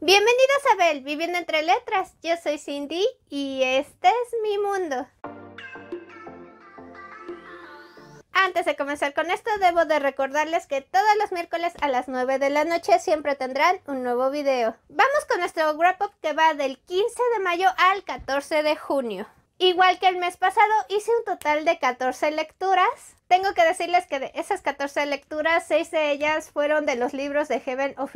Bienvenidos a Bel, Viviendo entre Letras. Yo soy Cindy y este es mi mundo. Antes de comenzar con esto, debo de recordarles que todos los miércoles a las 9 de la noche siempre tendrán un nuevo video. Vamos con nuestro wrap up que va del 15 de mayo al 14 de junio. Igual que el mes pasado, hice un total de 14 lecturas. Tengo que decirles que de esas 14 lecturas, 6 de ellas fueron de los libros de Heaven of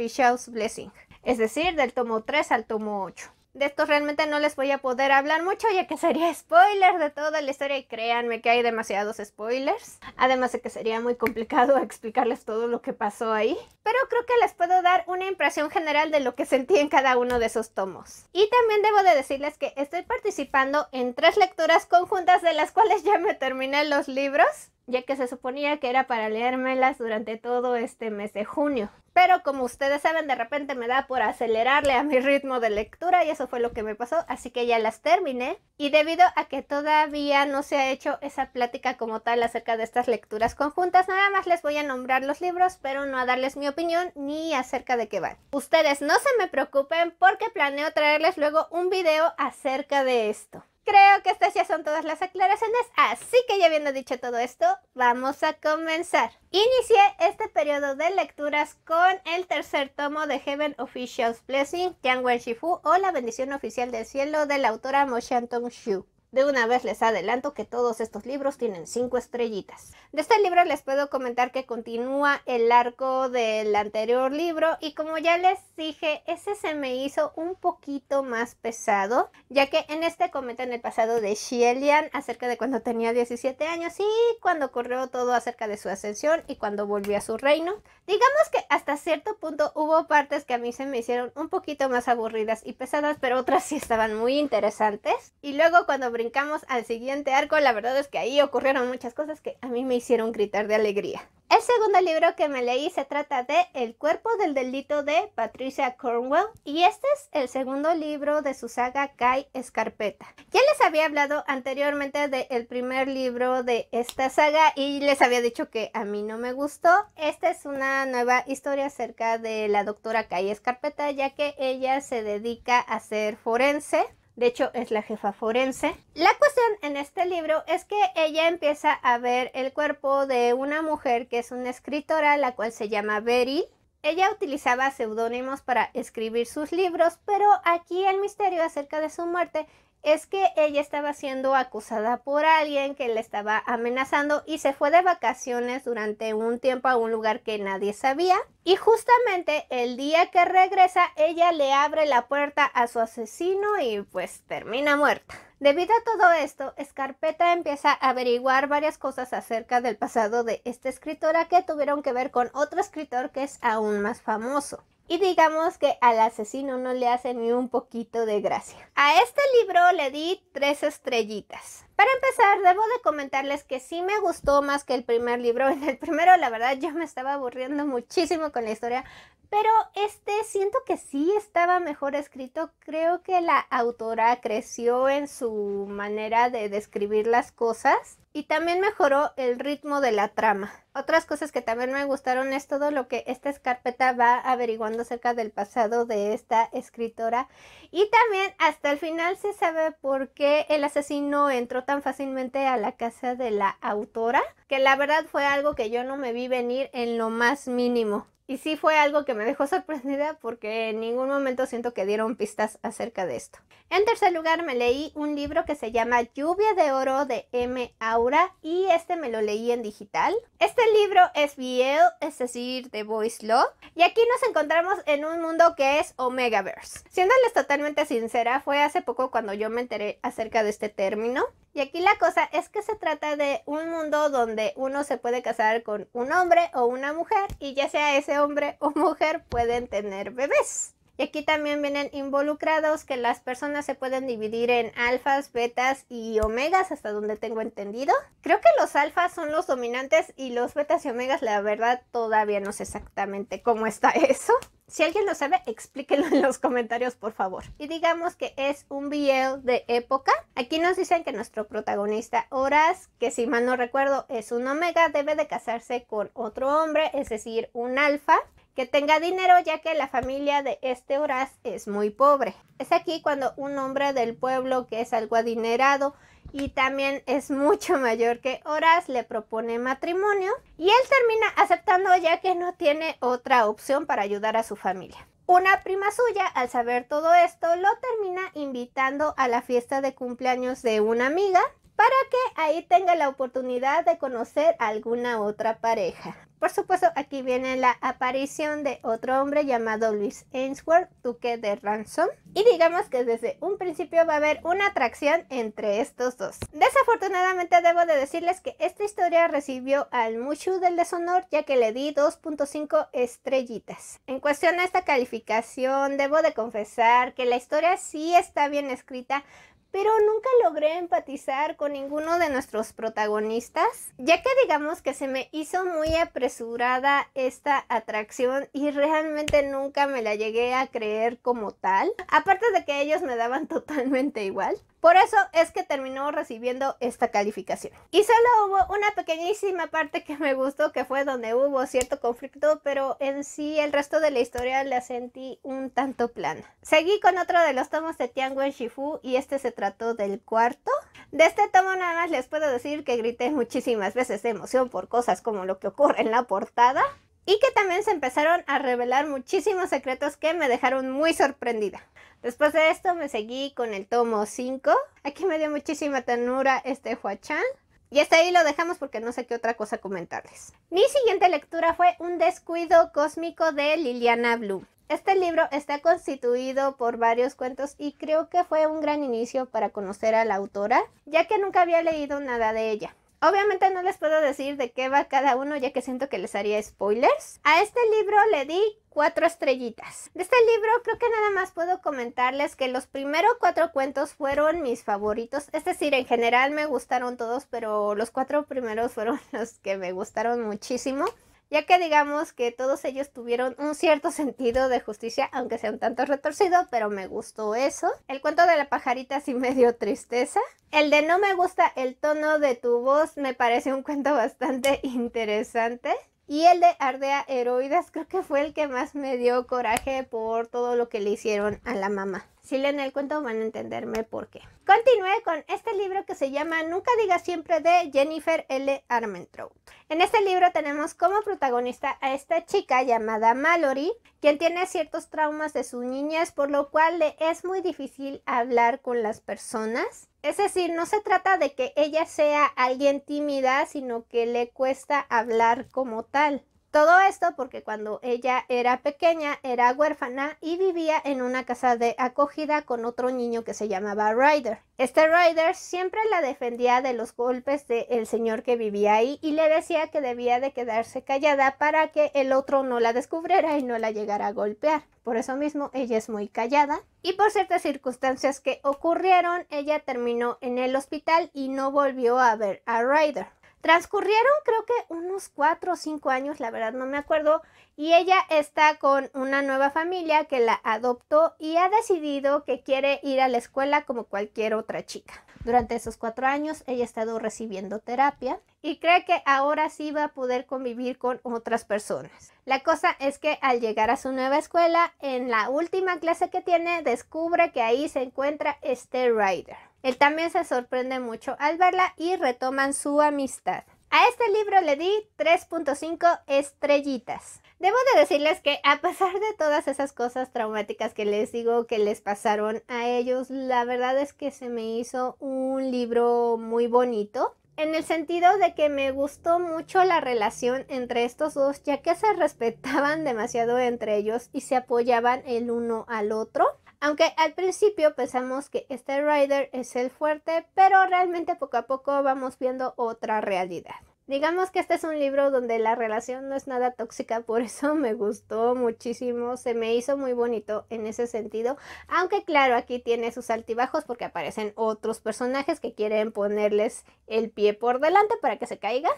Blessing es decir, del tomo 3 al tomo 8. De esto realmente no les voy a poder hablar mucho ya que sería spoiler de toda la historia y créanme que hay demasiados spoilers. Además de que sería muy complicado explicarles todo lo que pasó ahí. Pero creo que les puedo dar una impresión general de lo que sentí en cada uno de esos tomos. Y también debo de decirles que estoy participando en tres lecturas conjuntas de las cuales ya me terminé los libros ya que se suponía que era para leérmelas durante todo este mes de junio. Pero como ustedes saben, de repente me da por acelerarle a mi ritmo de lectura y eso fue lo que me pasó, así que ya las terminé. Y debido a que todavía no se ha hecho esa plática como tal acerca de estas lecturas conjuntas, nada más les voy a nombrar los libros, pero no a darles mi opinión ni acerca de qué van. Ustedes no se me preocupen porque planeo traerles luego un video acerca de esto. Creo que estas ya son todas las aclaraciones, así que ya habiendo dicho todo esto, vamos a comenzar. Inicié este periodo de lecturas con el tercer tomo de Heaven Official's Blessing, Yang Wen Shifu o La bendición oficial del cielo de la autora Mo Tong Shu. De una vez les adelanto que todos estos libros tienen cinco estrellitas. De este libro les puedo comentar que continúa el arco del anterior libro y como ya les dije, ese se me hizo un poquito más pesado, ya que en este comentan el pasado de Xielian acerca de cuando tenía 17 años y cuando corrió todo acerca de su ascensión y cuando volvió a su reino. Digamos que hasta cierto punto hubo partes que a mí se me hicieron un poquito más aburridas y pesadas, pero otras sí estaban muy interesantes. Y luego cuando brincamos al siguiente arco, la verdad es que ahí ocurrieron muchas cosas que a mí me hicieron gritar de alegría. El segundo libro que me leí se trata de El cuerpo del delito de Patricia Cornwell y este es el segundo libro de su saga Kai Escarpeta. Ya les había hablado anteriormente del primer libro de esta saga y les había dicho que a mí no me gustó. Esta es una nueva historia acerca de la doctora Kai Escarpeta ya que ella se dedica a ser forense de hecho es la jefa forense. La cuestión en este libro es que ella empieza a ver el cuerpo de una mujer que es una escritora, la cual se llama Berry. Ella utilizaba seudónimos para escribir sus libros, pero aquí el misterio acerca de su muerte es que ella estaba siendo acusada por alguien que le estaba amenazando y se fue de vacaciones durante un tiempo a un lugar que nadie sabía. Y justamente el día que regresa, ella le abre la puerta a su asesino y pues termina muerta. Debido a todo esto, escarpeta empieza a averiguar varias cosas acerca del pasado de esta escritora que tuvieron que ver con otro escritor que es aún más famoso y digamos que al asesino no le hace ni un poquito de gracia. A este libro le di tres estrellitas. Para empezar, debo de comentarles que sí me gustó más que el primer libro. En el primero, la verdad, yo me estaba aburriendo muchísimo con la historia, pero este siento que sí estaba mejor escrito. Creo que la autora creció en su manera de describir las cosas y también mejoró el ritmo de la trama. Otras cosas que también me gustaron es todo lo que esta escarpeta va averiguando acerca del pasado de esta escritora. Y también hasta el final se sabe por qué el asesino entró tan fácilmente a la casa de la autora, que la verdad fue algo que yo no me vi venir en lo más mínimo. Y sí fue algo que me dejó sorprendida porque en ningún momento siento que dieron pistas acerca de esto. En tercer lugar me leí un libro que se llama Lluvia de Oro de M. Aura y este me lo leí en digital. Este libro es BL, es decir, de Voice Law. Y aquí nos encontramos en un mundo que es Omegaverse. Siéndoles totalmente sincera, fue hace poco cuando yo me enteré acerca de este término. Y aquí la cosa es que se trata de un mundo donde uno se puede casar con un hombre o una mujer y ya sea ese hombre o mujer pueden tener bebés. Y aquí también vienen involucrados que las personas se pueden dividir en alfas, betas y omegas, hasta donde tengo entendido. Creo que los alfas son los dominantes y los betas y omegas, la verdad, todavía no sé exactamente cómo está eso. Si alguien lo sabe, explíquenlo en los comentarios, por favor. Y digamos que es un BL de época. Aquí nos dicen que nuestro protagonista Horas, que si mal no recuerdo es un omega, debe de casarse con otro hombre, es decir, un alfa que tenga dinero ya que la familia de este Horaz es muy pobre. Es aquí cuando un hombre del pueblo que es algo adinerado y también es mucho mayor que Horaz le propone matrimonio y él termina aceptando ya que no tiene otra opción para ayudar a su familia. Una prima suya, al saber todo esto, lo termina invitando a la fiesta de cumpleaños de una amiga para que ahí tenga la oportunidad de conocer a alguna otra pareja. Por supuesto, aquí viene la aparición de otro hombre llamado Luis Ainsworth, duque de Ransom. Y digamos que desde un principio va a haber una atracción entre estos dos. Desafortunadamente debo de decirles que esta historia recibió al Mushu del deshonor ya que le di 2.5 estrellitas. En cuestión a esta calificación, debo de confesar que la historia sí está bien escrita, pero nunca logré empatizar con ninguno de nuestros protagonistas, ya que digamos que se me hizo muy apresurada esta atracción y realmente nunca me la llegué a creer como tal, aparte de que ellos me daban totalmente igual. Por eso es que terminó recibiendo esta calificación. Y solo hubo una pequeñísima parte que me gustó, que fue donde hubo cierto conflicto, pero en sí el resto de la historia la sentí un tanto plana. Seguí con otro de los tomos de Wen Shifu y este se trató del cuarto. De este tomo nada más les puedo decir que grité muchísimas veces de emoción por cosas como lo que ocurre en la portada y que también se empezaron a revelar muchísimos secretos que me dejaron muy sorprendida. Después de esto me seguí con el tomo 5. Aquí me dio muchísima ternura este Huachan. Y hasta ahí lo dejamos porque no sé qué otra cosa comentarles. Mi siguiente lectura fue Un descuido cósmico de Liliana Bloom Este libro está constituido por varios cuentos y creo que fue un gran inicio para conocer a la autora, ya que nunca había leído nada de ella. Obviamente no les puedo decir de qué va cada uno ya que siento que les haría spoilers. A este libro le di cuatro estrellitas. De este libro creo que nada más puedo comentarles que los primeros cuatro cuentos fueron mis favoritos. Es decir, en general me gustaron todos, pero los cuatro primeros fueron los que me gustaron muchísimo ya que digamos que todos ellos tuvieron un cierto sentido de justicia, aunque sea un tanto retorcido, pero me gustó eso. El cuento de la pajarita sí me dio tristeza. El de no me gusta el tono de tu voz me parece un cuento bastante interesante. Y el de Ardea Heroidas creo que fue el que más me dio coraje por todo lo que le hicieron a la mamá. Si leen el cuento van a entenderme por qué. Continué con este libro que se llama Nunca digas siempre de Jennifer L. Armentrout. En este libro tenemos como protagonista a esta chica llamada Mallory, quien tiene ciertos traumas de su niñez, por lo cual le es muy difícil hablar con las personas. Es decir, no se trata de que ella sea alguien tímida, sino que le cuesta hablar como tal. Todo esto porque cuando ella era pequeña era huérfana y vivía en una casa de acogida con otro niño que se llamaba Ryder. Este Ryder siempre la defendía de los golpes del señor que vivía ahí y le decía que debía de quedarse callada para que el otro no la descubriera y no la llegara a golpear. Por eso mismo ella es muy callada y por ciertas circunstancias que ocurrieron ella terminó en el hospital y no volvió a ver a Ryder. Transcurrieron creo que unos cuatro o cinco años, la verdad no me acuerdo, y ella está con una nueva familia que la adoptó y ha decidido que quiere ir a la escuela como cualquier otra chica. Durante esos cuatro años ella ha estado recibiendo terapia y cree que ahora sí va a poder convivir con otras personas. La cosa es que al llegar a su nueva escuela, en la última clase que tiene, descubre que ahí se encuentra este Ryder. Él también se sorprende mucho al verla y retoman su amistad. A este libro le di 3.5 estrellitas. Debo de decirles que a pesar de todas esas cosas traumáticas que les digo que les pasaron a ellos, la verdad es que se me hizo un libro muy bonito. En el sentido de que me gustó mucho la relación entre estos dos, ya que se respetaban demasiado entre ellos y se apoyaban el uno al otro. Aunque al principio pensamos que este rider es el fuerte, pero realmente poco a poco vamos viendo otra realidad. Digamos que este es un libro donde la relación no es nada tóxica, por eso me gustó muchísimo, se me hizo muy bonito en ese sentido, aunque claro, aquí tiene sus altibajos porque aparecen otros personajes que quieren ponerles el pie por delante para que se caiga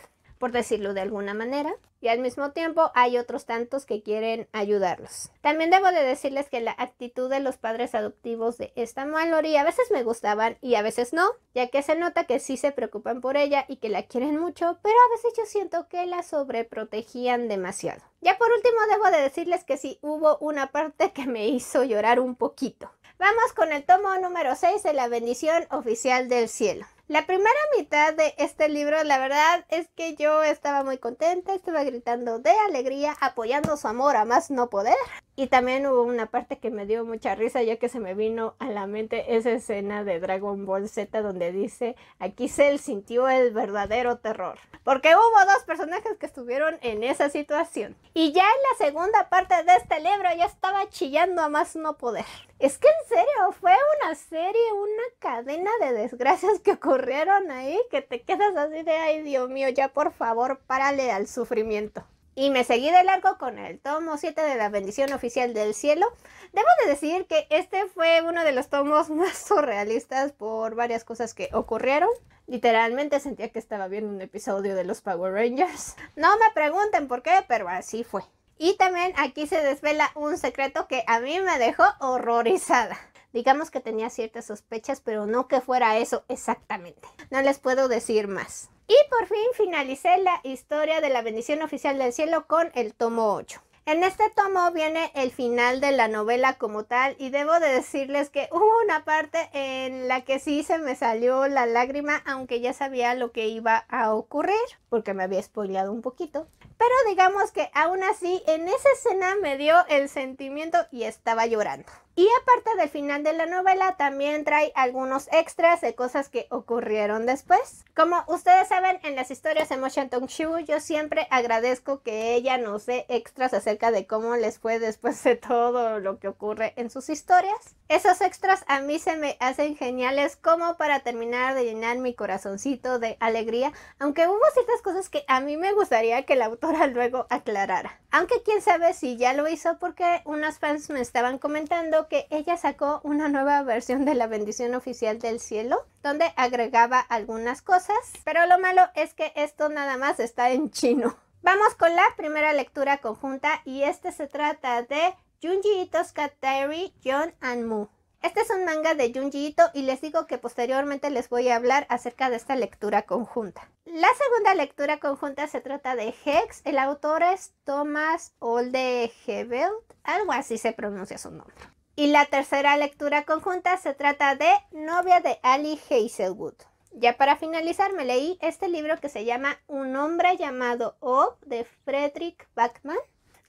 por decirlo de alguna manera, y al mismo tiempo hay otros tantos que quieren ayudarlos. También debo de decirles que la actitud de los padres adoptivos de esta Mallory a veces me gustaban y a veces no, ya que se nota que sí se preocupan por ella y que la quieren mucho, pero a veces yo siento que la sobreprotegían demasiado. Ya por último debo de decirles que sí hubo una parte que me hizo llorar un poquito. Vamos con el tomo número 6 de la bendición oficial del cielo. La primera mitad de este libro, la verdad es que yo estaba muy contenta, estaba gritando de alegría, apoyando su amor a más no poder. Y también hubo una parte que me dio mucha risa ya que se me vino a la mente esa escena de Dragon Ball Z donde dice, aquí Cell sintió el verdadero terror. Porque hubo dos personajes que estuvieron en esa situación. Y ya en la segunda parte de este libro ya estaba chillando a más no poder. Es que en serio, fue una serie, una cadena de desgracias que ocurrieron ahí que te quedas así de, ay Dios mío, ya por favor, párale al sufrimiento y me seguí de largo con el tomo 7 de la bendición oficial del cielo. Debo de decir que este fue uno de los tomos más surrealistas por varias cosas que ocurrieron. Literalmente sentía que estaba viendo un episodio de los Power Rangers. No me pregunten por qué, pero así fue. Y también aquí se desvela un secreto que a mí me dejó horrorizada. Digamos que tenía ciertas sospechas, pero no que fuera eso exactamente. No les puedo decir más. Y por fin finalicé la historia de la bendición oficial del cielo con el tomo 8. En este tomo viene el final de la novela como tal y debo de decirles que hubo una parte en la que sí se me salió la lágrima, aunque ya sabía lo que iba a ocurrir, porque me había spoileado un poquito. Pero digamos que aún así en esa escena me dio el sentimiento y estaba llorando. Y aparte del final de la novela, también trae algunos extras de cosas que ocurrieron después. Como ustedes saben, en las historias de Motion Shu, yo siempre agradezco que ella nos dé extras acerca de cómo les fue después de todo lo que ocurre en sus historias. Esos extras a mí se me hacen geniales como para terminar de llenar mi corazoncito de alegría, aunque hubo ciertas cosas que a mí me gustaría que la autora luego aclarara. Aunque quién sabe si ya lo hizo porque unos fans me estaban comentando que ella sacó una nueva versión de la bendición oficial del cielo, donde agregaba algunas cosas, pero lo malo es que esto nada más está en chino. Vamos con la primera lectura conjunta y este se trata de Junji Ito's Cat Diary, John and Mu. Este es un manga de Junji Ito y les digo que posteriormente les voy a hablar acerca de esta lectura conjunta. La segunda lectura conjunta se trata de Hex, el autor es Thomas Olde Hebelt, algo así se pronuncia su nombre. Y la tercera lectura conjunta se trata de Novia de Ali Hazelwood. Ya para finalizar me leí este libro que se llama Un hombre llamado Ob de Frederick Bachman.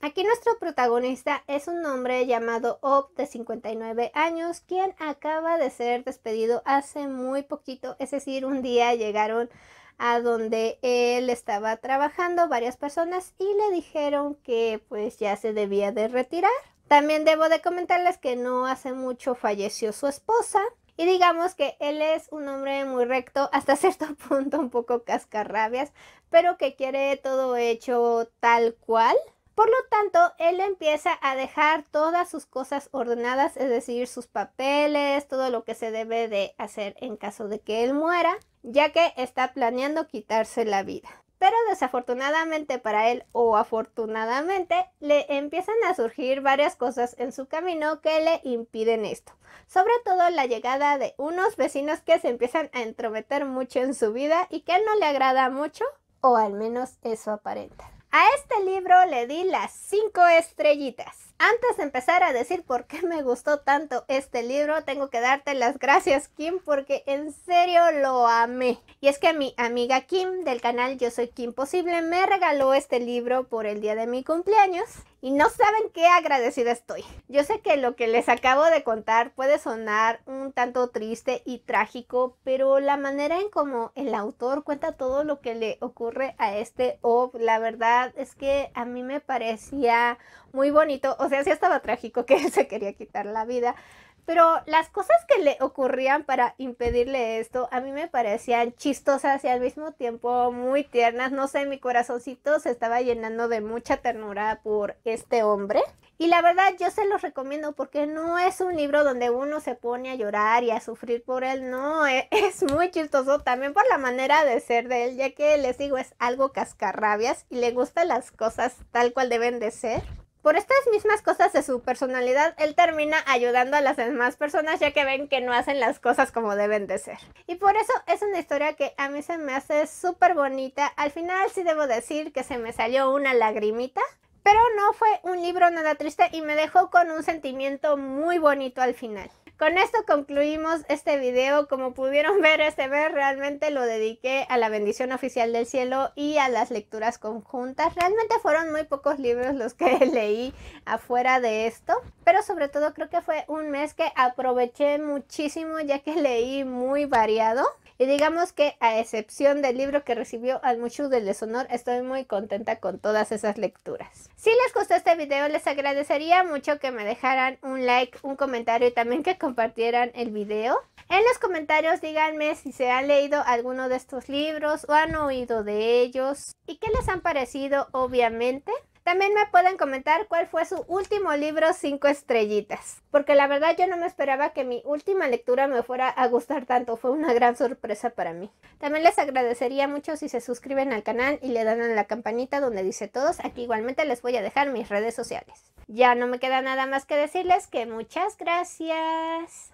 Aquí nuestro protagonista es un hombre llamado Ob de 59 años, quien acaba de ser despedido hace muy poquito, es decir, un día llegaron a donde él estaba trabajando varias personas y le dijeron que pues ya se debía de retirar. También debo de comentarles que no hace mucho falleció su esposa. Y digamos que él es un hombre muy recto, hasta cierto punto un poco cascarrabias, pero que quiere todo hecho tal cual. Por lo tanto, él empieza a dejar todas sus cosas ordenadas, es decir, sus papeles, todo lo que se debe de hacer en caso de que él muera, ya que está planeando quitarse la vida pero desafortunadamente para él o afortunadamente le empiezan a surgir varias cosas en su camino que le impiden esto. Sobre todo la llegada de unos vecinos que se empiezan a entrometer mucho en su vida y que no le agrada mucho, o al menos eso aparenta. A este libro le di las 5 estrellitas. Antes de empezar a decir por qué me gustó tanto este libro, tengo que darte las gracias Kim porque en serio lo amé. Y es que mi amiga Kim del canal Yo Soy Kim Posible me regaló este libro por el día de mi cumpleaños y no saben qué agradecida estoy. Yo sé que lo que les acabo de contar puede sonar un tanto triste y trágico, pero la manera en como el autor cuenta todo lo que le ocurre a este OV, la verdad es que a mí me parecía muy bonito, o sea, sí estaba trágico que él se quería quitar la vida, pero las cosas que le ocurrían para impedirle esto a mí me parecían chistosas y al mismo tiempo muy tiernas. No sé, mi corazoncito se estaba llenando de mucha ternura por este hombre. Y la verdad yo se los recomiendo porque no es un libro donde uno se pone a llorar y a sufrir por él, no, e, es muy chistoso también por la manera de ser de él, ya que les digo es algo cascarrabias y le gustan las cosas tal cual deben de ser. Por estas mismas cosas de su personalidad, él termina ayudando a las demás personas ya que ven que no hacen las cosas como deben de ser. Y por eso es una historia que a mí se me hace súper bonita. Al final sí debo decir que se me salió una lagrimita. Pero no fue un libro nada triste y me dejó con un sentimiento muy bonito al final. Con esto concluimos este video. Como pudieron ver, este mes realmente lo dediqué a la bendición oficial del cielo y a las lecturas conjuntas. Realmente fueron muy pocos libros los que leí afuera de esto, pero sobre todo creo que fue un mes que aproveché muchísimo ya que leí muy variado. Y digamos que a excepción del libro que recibió al del deshonor, estoy muy contenta con todas esas lecturas. Si les gustó este video, les agradecería mucho que me dejaran un like, un comentario y también que compartieran el video. En los comentarios díganme si se han leído alguno de estos libros o han oído de ellos y qué les han parecido obviamente. También me pueden comentar cuál fue su último libro cinco estrellitas, porque la verdad yo no me esperaba que mi última lectura me fuera a gustar tanto, fue una gran sorpresa para mí. También les agradecería mucho si se suscriben al canal y le dan a la campanita donde dice todos, aquí igualmente les voy a dejar mis redes sociales. Ya no me queda nada más que decirles que muchas gracias.